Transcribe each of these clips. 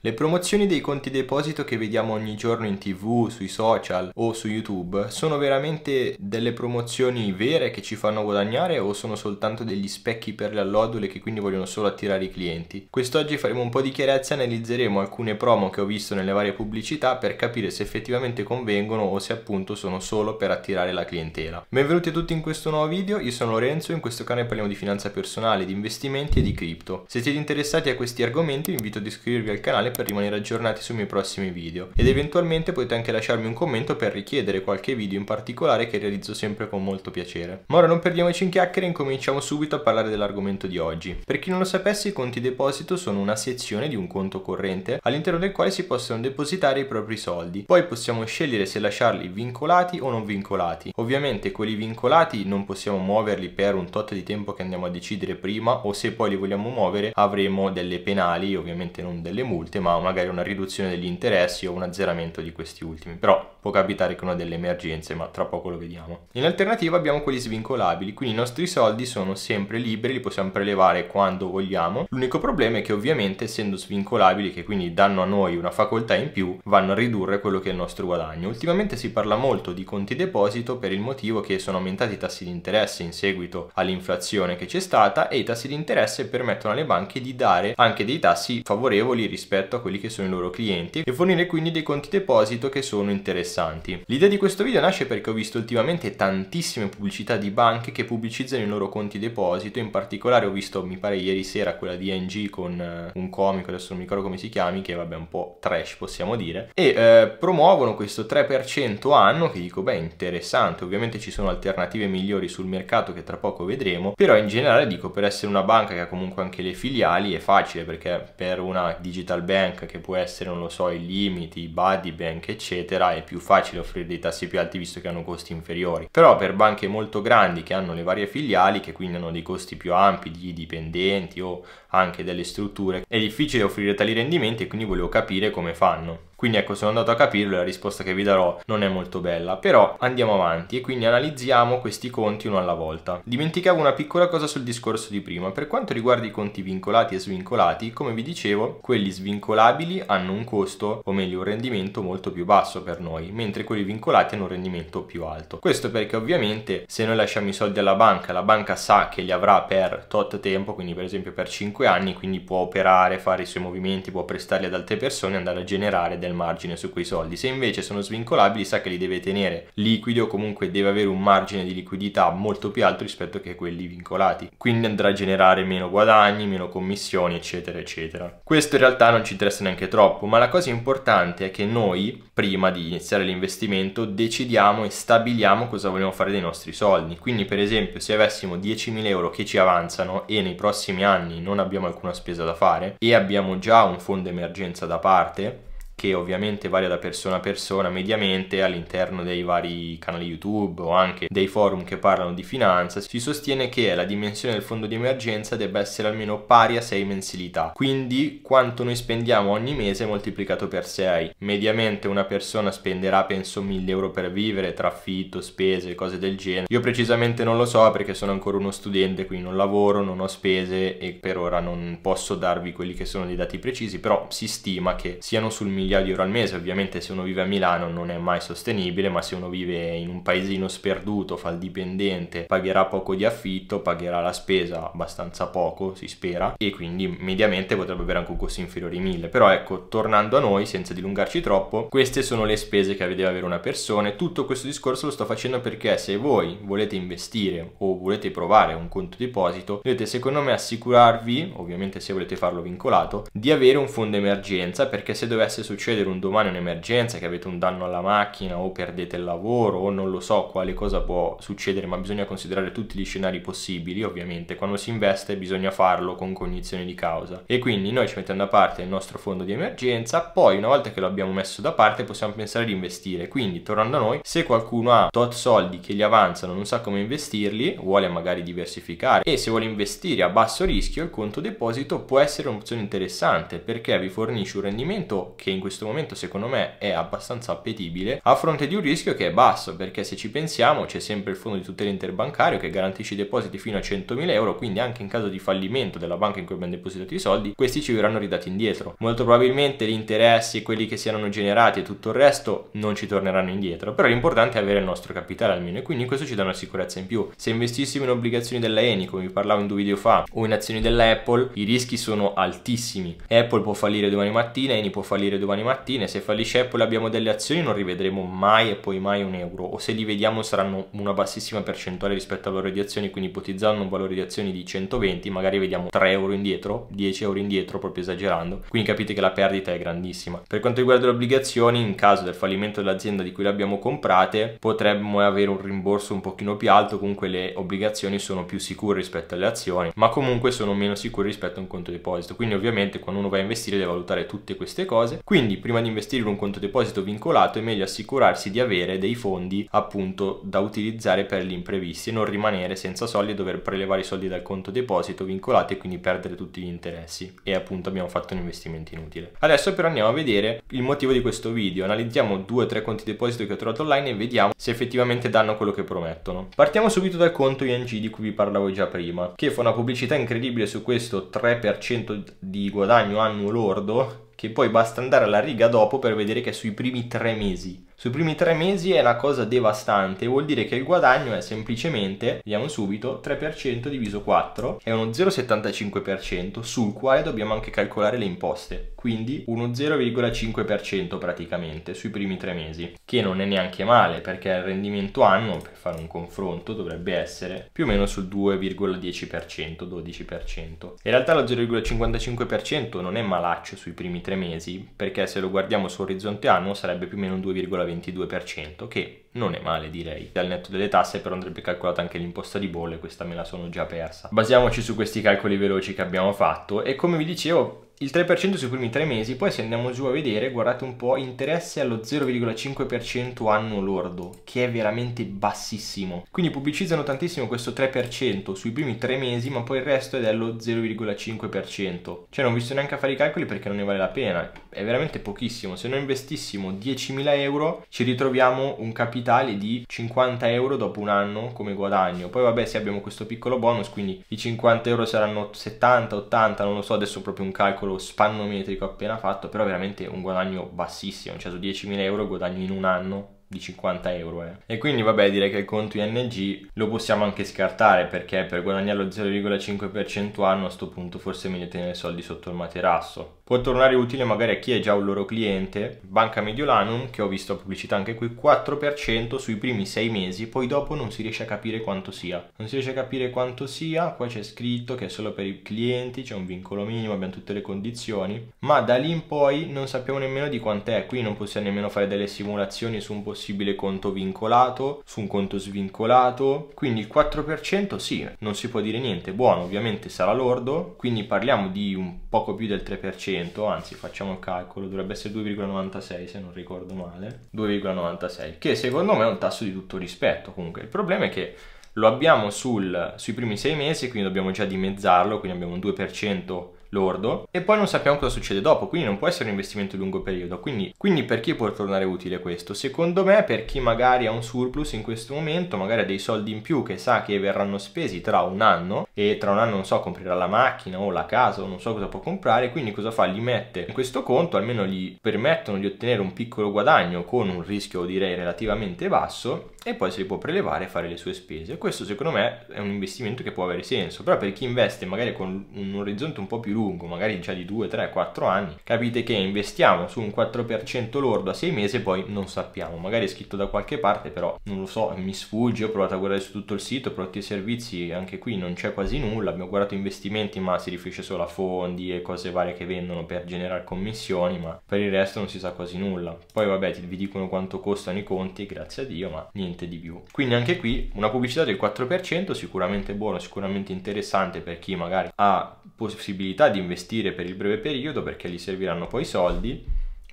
Le promozioni dei conti deposito che vediamo ogni giorno in tv, sui social o su YouTube sono veramente delle promozioni vere che ci fanno guadagnare o sono soltanto degli specchi per le allodole che quindi vogliono solo attirare i clienti? Quest'oggi faremo un po' di chiarezza e analizzeremo alcune promo che ho visto nelle varie pubblicità per capire se effettivamente convengono o se appunto sono solo per attirare la clientela. Benvenuti a tutti in questo nuovo video, io sono Lorenzo e in questo canale parliamo di finanza personale, di investimenti e di cripto. Se siete interessati a questi argomenti vi invito ad iscrivervi al canale canale per rimanere aggiornati sui miei prossimi video ed eventualmente potete anche lasciarmi un commento per richiedere qualche video in particolare che realizzo sempre con molto piacere. Ma ora non perdiamoci in chiacchiere e incominciamo subito a parlare dell'argomento di oggi. Per chi non lo sapesse i conti deposito sono una sezione di un conto corrente all'interno del quale si possono depositare i propri soldi, poi possiamo scegliere se lasciarli vincolati o non vincolati. Ovviamente quelli vincolati non possiamo muoverli per un tot di tempo che andiamo a decidere prima o se poi li vogliamo muovere avremo delle penali, ovviamente non delle multe niente, ma magari una riduzione degli interessi o un azzeramento di questi ultimi. Però può capitare che una delle emergenze, ma tra poco lo vediamo. In alternativa abbiamo quelli svincolabili, quindi i nostri soldi sono sempre liberi, li possiamo prelevare quando vogliamo. L'unico problema è che ovviamente essendo svincolabili, che quindi danno a noi una facoltà in più, vanno a ridurre quello che è il nostro guadagno. Ultimamente si parla molto di conti deposito per il motivo che sono aumentati i tassi di interesse in seguito all'inflazione che c'è stata e i tassi di interesse permettono alle banche di dare anche dei tassi favorevoli rispetto rispetto a quelli che sono i loro clienti e fornire quindi dei conti deposito che sono interessanti. L'idea di questo video nasce perché ho visto ultimamente tantissime pubblicità di banche che pubblicizzano i loro conti deposito, in particolare ho visto mi pare ieri sera quella di NG con eh, un comico, adesso non mi ricordo come si chiami, che vabbè un po' trash possiamo dire, e eh, promuovono questo 3% anno che dico beh interessante, ovviamente ci sono alternative migliori sul mercato che tra poco vedremo, però in generale dico per essere una banca che ha comunque anche le filiali è facile perché per una digital bank bank che può essere, non lo so, i limiti, i buddy bank eccetera, è più facile offrire dei tassi più alti visto che hanno costi inferiori. Però per banche molto grandi che hanno le varie filiali, che quindi hanno dei costi più ampi di dipendenti o anche delle strutture, è difficile offrire tali rendimenti e quindi volevo capire come fanno. Quindi ecco, sono andato a capirlo e la risposta che vi darò non è molto bella, però andiamo avanti e quindi analizziamo questi conti uno alla volta. Dimenticavo una piccola cosa sul discorso di prima, per quanto riguarda i conti vincolati e svincolati, come vi dicevo, quelli svincolabili hanno un costo, o meglio un rendimento molto più basso per noi, mentre quelli vincolati hanno un rendimento più alto. Questo perché ovviamente se noi lasciamo i soldi alla banca, la banca sa che li avrà per tot tempo, quindi per esempio per 5 anni, quindi può operare, fare i suoi movimenti, può prestarli ad altre persone e andare a generare del del margine su quei soldi. Se invece sono svincolabili sa che li deve tenere liquidi o comunque deve avere un margine di liquidità molto più alto rispetto che quelli vincolati. Quindi andrà a generare meno guadagni, meno commissioni, eccetera, eccetera. Questo in realtà non ci interessa neanche troppo, ma la cosa importante è che noi, prima di iniziare l'investimento, decidiamo e stabiliamo cosa vogliamo fare dei nostri soldi. Quindi per esempio se avessimo 10.000 euro che ci avanzano e nei prossimi anni non abbiamo alcuna spesa da fare e abbiamo già un fondo emergenza da parte, che ovviamente varia da persona a persona mediamente all'interno dei vari canali YouTube o anche dei forum che parlano di finanza, si sostiene che la dimensione del fondo di emergenza debba essere almeno pari a 6 mensilità, quindi quanto noi spendiamo ogni mese moltiplicato per 6. Mediamente una persona spenderà penso 1000 euro per vivere, tra affitto, spese, cose del genere. Io precisamente non lo so perché sono ancora uno studente, quindi non lavoro, non ho spese e per ora non posso darvi quelli che sono dei dati precisi, però si stima che siano sul milione migliaia di euro al mese, ovviamente se uno vive a Milano non è mai sostenibile, ma se uno vive in un paesino sperduto, fa il dipendente, pagherà poco di affitto, pagherà la spesa abbastanza poco, si spera, e quindi mediamente potrebbe avere anche un costo inferiore ai 1000. Però ecco, tornando a noi, senza dilungarci troppo, queste sono le spese che deve avere una persona tutto questo discorso lo sto facendo perché se voi volete investire o volete provare un conto deposito, dovete secondo me assicurarvi, ovviamente se volete farlo vincolato, di avere un fondo emergenza perché se dovesse succedere succedere un domani un'emergenza, che avete un danno alla macchina o perdete il lavoro o non lo so quale cosa può succedere, ma bisogna considerare tutti gli scenari possibili, ovviamente quando si investe bisogna farlo con cognizione di causa. E quindi noi ci mettiamo da parte il nostro fondo di emergenza, poi una volta che lo abbiamo messo da parte possiamo pensare di investire. Quindi tornando a noi, se qualcuno ha tot soldi che gli avanzano, non sa come investirli, vuole magari diversificare e se vuole investire a basso rischio, il conto deposito può essere un'opzione interessante perché vi fornisce un rendimento che in questo questo momento secondo me è abbastanza appetibile a fronte di un rischio che è basso perché se ci pensiamo c'è sempre il fondo di tutela interbancario che garantisce i depositi fino a 100.000 euro quindi anche in caso di fallimento della banca in cui abbiamo depositato i soldi questi ci verranno ridati indietro molto probabilmente gli interessi quelli che si erano generati e tutto il resto non ci torneranno indietro però l'importante è avere il nostro capitale almeno e quindi questo ci dà una sicurezza in più se investissimo in obbligazioni della Eni come vi parlavo in due video fa o in azioni della Apple i rischi sono altissimi Apple può fallire domani mattina Eni può fallire domani domani mattina. Se fallisce Apple abbiamo delle azioni non rivedremo mai e poi mai un euro o se li vediamo saranno una bassissima percentuale rispetto al valore di azioni, quindi ipotizzando un valore di azioni di 120 magari vediamo 3 euro indietro, 10 euro indietro proprio esagerando, quindi capite che la perdita è grandissima. Per quanto riguarda le obbligazioni, in caso del fallimento dell'azienda di cui le abbiamo comprate potremmo avere un rimborso un pochino più alto, comunque le obbligazioni sono più sicure rispetto alle azioni, ma comunque sono meno sicure rispetto a un conto deposito, quindi ovviamente quando uno va a investire deve valutare tutte queste cose. Quindi quindi prima di investire in un conto deposito vincolato è meglio assicurarsi di avere dei fondi appunto da utilizzare per gli imprevisti e non rimanere senza soldi e dover prelevare i soldi dal conto deposito vincolato e quindi perdere tutti gli interessi e appunto abbiamo fatto un investimento inutile. Adesso però andiamo a vedere il motivo di questo video, analizziamo due o tre conti deposito che ho trovato online e vediamo se effettivamente danno quello che promettono. Partiamo subito dal conto ING di cui vi parlavo già prima, che fa una pubblicità incredibile su questo 3% di guadagno annuo lordo che poi basta andare alla riga dopo per vedere che è sui primi tre mesi. Sui primi tre mesi è una cosa devastante, vuol dire che il guadagno è semplicemente, vediamo subito, 3% diviso 4 è uno 0,75% sul quale dobbiamo anche calcolare le imposte, quindi uno 0,5% praticamente sui primi tre mesi, che non è neanche male perché il rendimento anno, per fare un confronto, dovrebbe essere più o meno sul 2,10%, 12%. In realtà lo 0,55% non è malaccio sui primi tre mesi, perché se lo guardiamo su orizzonte anno sarebbe più o meno un 2,25%. 22%, che non è male direi. Dal netto delle tasse però andrebbe calcolata anche l'imposta di bolle, questa me la sono già persa. Basiamoci su questi calcoli veloci che abbiamo fatto e come vi dicevo il 3% sui primi tre mesi, poi se andiamo giù a vedere, guardate un po', interesse allo 0,5% anno lordo, che è veramente bassissimo. Quindi pubblicizzano tantissimo questo 3% sui primi tre mesi, ma poi il resto è dello 0,5%. Cioè non vi sto neanche a fare i calcoli perché non ne vale la pena, è veramente pochissimo. Se noi investissimo 10.000 euro, ci ritroviamo un capitale di 50 euro dopo un anno come guadagno. Poi vabbè, se abbiamo questo piccolo bonus, quindi i 50 euro saranno 70, 80, non lo so, adesso proprio un calcolo calcolo spannometrico appena fatto, però veramente un guadagno bassissimo, cioè su 10.000 euro guadagno in un anno di 50 euro eh. e quindi vabbè direi che il conto ING lo possiamo anche scartare perché per guadagnare lo 0,5% anno a questo punto forse è meglio tenere i soldi sotto il materasso può tornare utile magari a chi è già un loro cliente Banca Mediolanum che ho visto a pubblicità anche qui 4% sui primi 6 mesi poi dopo non si riesce a capire quanto sia non si riesce a capire quanto sia qua c'è scritto che è solo per i clienti c'è un vincolo minimo abbiamo tutte le condizioni ma da lì in poi non sappiamo nemmeno di quant'è qui non possiamo nemmeno fare delle simulazioni su un possibile possibile conto vincolato, su un conto svincolato, quindi il 4% sì, non si può dire niente, buono ovviamente sarà lordo, quindi parliamo di un poco più del 3%, anzi facciamo il calcolo, dovrebbe essere 2,96 se non ricordo male, 2,96, che secondo me è un tasso di tutto rispetto comunque, il problema è che lo abbiamo sul, sui primi sei mesi, quindi dobbiamo già dimezzarlo, quindi abbiamo un 2% lordo e poi non sappiamo cosa succede dopo, quindi non può essere un investimento di lungo periodo. Quindi, quindi per chi può tornare utile questo? Secondo me per chi magari ha un surplus in questo momento, magari ha dei soldi in più che sa che verranno spesi tra un anno e tra un anno non so comprerà la macchina o la casa o non so cosa può comprare, quindi cosa fa? Li mette in questo conto, almeno gli permettono di ottenere un piccolo guadagno con un rischio direi relativamente basso e poi se li può prelevare e fare le sue spese. Questo secondo me è un investimento che può avere senso, però per chi investe magari con un orizzonte un po' più lungo, magari già di 2, 3, 4 anni, capite che investiamo su un 4% lordo a 6 mesi e poi non sappiamo, magari è scritto da qualche parte, però non lo so, mi sfugge, ho provato a guardare su tutto il sito, prodotti e servizi, anche qui non c'è quasi nulla, abbiamo guardato investimenti ma si riferisce solo a fondi e cose varie che vendono per generare commissioni, ma per il resto non si sa quasi nulla. Poi vabbè, vi dicono quanto costano i conti, grazie a Dio, ma niente niente di più. Quindi anche qui una pubblicità del 4% sicuramente buona, sicuramente interessante per chi magari ha possibilità di investire per il breve periodo perché gli serviranno poi soldi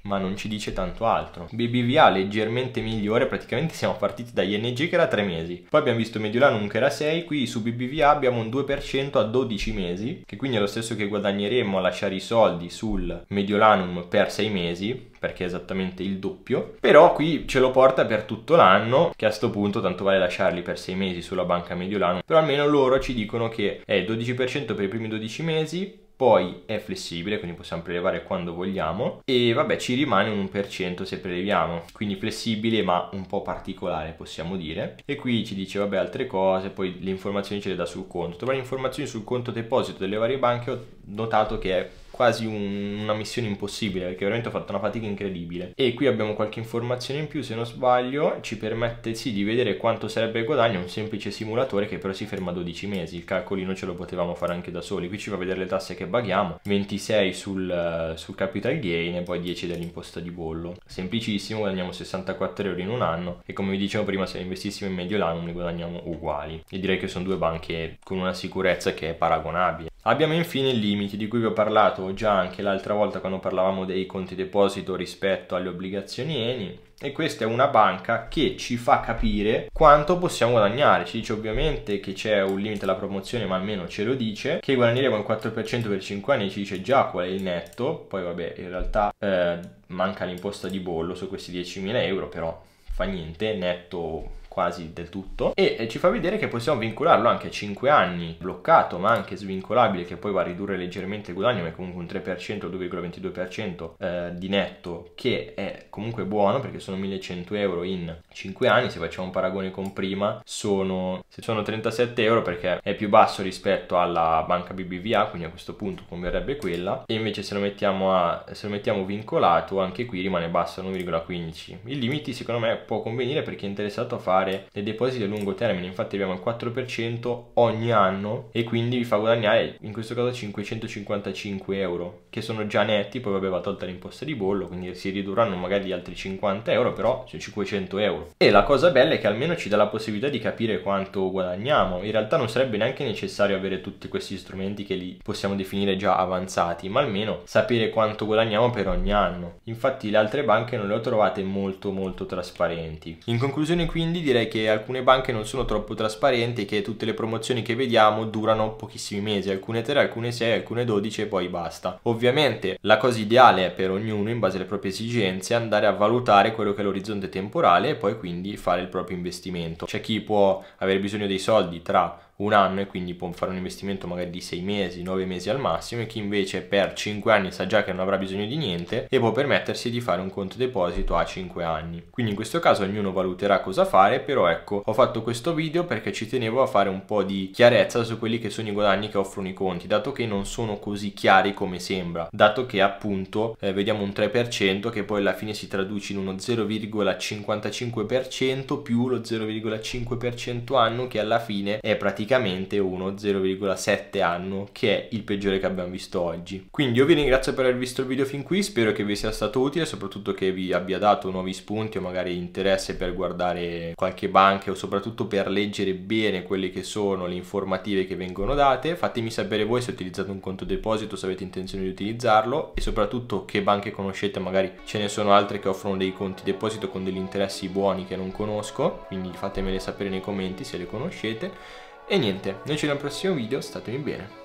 ma non ci dice tanto altro. BBVA leggermente migliore, praticamente siamo partiti da ING che era 3 mesi, poi abbiamo visto Mediolanum che era 6, qui su BBVA abbiamo un 2% a 12 mesi, che quindi è lo stesso che guadagneremmo a lasciare i soldi sul Mediolanum per 6 mesi, perché è esattamente il doppio, però qui ce lo porta per tutto l'anno, che a questo punto tanto vale lasciarli per 6 mesi sulla banca Mediolanum, però almeno loro ci dicono che è 12% per i primi 12 mesi, poi è flessibile, quindi possiamo prelevare quando vogliamo e vabbè ci rimane un 1% se preleviamo, quindi flessibile ma un po' particolare possiamo dire e qui ci dice vabbè altre cose, poi le informazioni ce le dà sul conto, trovare informazioni sul conto deposito delle varie banche notato che è quasi un, una missione impossibile perché veramente ho fatto una fatica incredibile e qui abbiamo qualche informazione in più se non sbaglio ci permette sì di vedere quanto sarebbe il guadagno un semplice simulatore che però si ferma a 12 mesi il calcolino ce lo potevamo fare anche da soli qui ci fa vedere le tasse che paghiamo 26 sul, eh, sul capital gain e poi 10 dell'imposta di bollo semplicissimo guadagniamo 64 euro in un anno e come vi dicevo prima se investissimo in medio l'anno ne guadagniamo uguali e direi che sono due banche con una sicurezza che è paragonabile Abbiamo infine i limiti di cui vi ho parlato già anche l'altra volta quando parlavamo dei conti deposito rispetto alle obbligazioni ENI e questa è una banca che ci fa capire quanto possiamo guadagnare. Ci dice ovviamente che c'è un limite alla promozione, ma almeno ce lo dice, che guadagneremo il 4% per 5 anni, ci dice già qual è il netto, poi vabbè in realtà eh, manca l'imposta di bollo su questi 10.000 euro, però fa niente, netto quasi del tutto e ci fa vedere che possiamo vincolarlo anche a 5 anni bloccato ma anche svincolabile che poi va a ridurre leggermente il guadagno ma è comunque un 3% 2,22% eh, di netto che è comunque buono perché sono 1100 euro in 5 anni se facciamo un paragone con prima sono, sono 37 euro perché è più basso rispetto alla banca BBVA quindi a questo punto converrebbe quella e invece se lo mettiamo, a, se lo mettiamo vincolato anche qui rimane basso 1,15 i limiti secondo me può convenire per chi è interessato a fare aumentare le depositi a lungo termine, infatti abbiamo il 4% ogni anno e quindi vi fa guadagnare in questo caso 555 euro, che sono già netti, poi vabbè va tolta l'imposta di bollo, quindi si ridurranno magari di altri 50 euro, però sono 500 euro. E la cosa bella è che almeno ci dà la possibilità di capire quanto guadagniamo, in realtà non sarebbe neanche necessario avere tutti questi strumenti che li possiamo definire già avanzati, ma almeno sapere quanto guadagniamo per ogni anno. Infatti le altre banche non le ho trovate molto molto trasparenti. In conclusione quindi direi dire che alcune banche non sono troppo trasparenti e che tutte le promozioni che vediamo durano pochissimi mesi, alcune 3, alcune 6, alcune 12 e poi basta. Ovviamente la cosa ideale è per ognuno, in base alle proprie esigenze, andare a valutare quello che è l'orizzonte temporale e poi quindi fare il proprio investimento. C'è chi può avere bisogno dei soldi tra un anno e quindi può fare un investimento magari di 6 mesi, 9 mesi al massimo e chi invece per 5 anni sa già che non avrà bisogno di niente e può permettersi di fare un conto deposito a 5 anni. Quindi in questo caso ognuno valuterà cosa fare, però ecco, ho fatto questo video perché ci tenevo a fare un po' di chiarezza su quelli che sono i guadagni che offrono i conti, dato che non sono così chiari come sembra, dato che appunto eh, vediamo un 3% che poi alla fine si traduce in uno 0,55% più lo 0,5% anno che alla fine è praticamente praticamente uno 0,7 anno che è il peggiore che abbiamo visto oggi. Quindi io vi ringrazio per aver visto il video fin qui, spero che vi sia stato utile, soprattutto che vi abbia dato nuovi spunti o magari interesse per guardare qualche banca o soprattutto per leggere bene quelle che sono le informative che vengono date. Fatemi sapere voi se utilizzate un conto deposito, se avete intenzione di utilizzarlo e soprattutto che banche conoscete, magari ce ne sono altre che offrono dei conti deposito con degli interessi buoni che non conosco, quindi fatemele sapere nei commenti se le conoscete e niente, noi ci vediamo al prossimo video, statemi bene.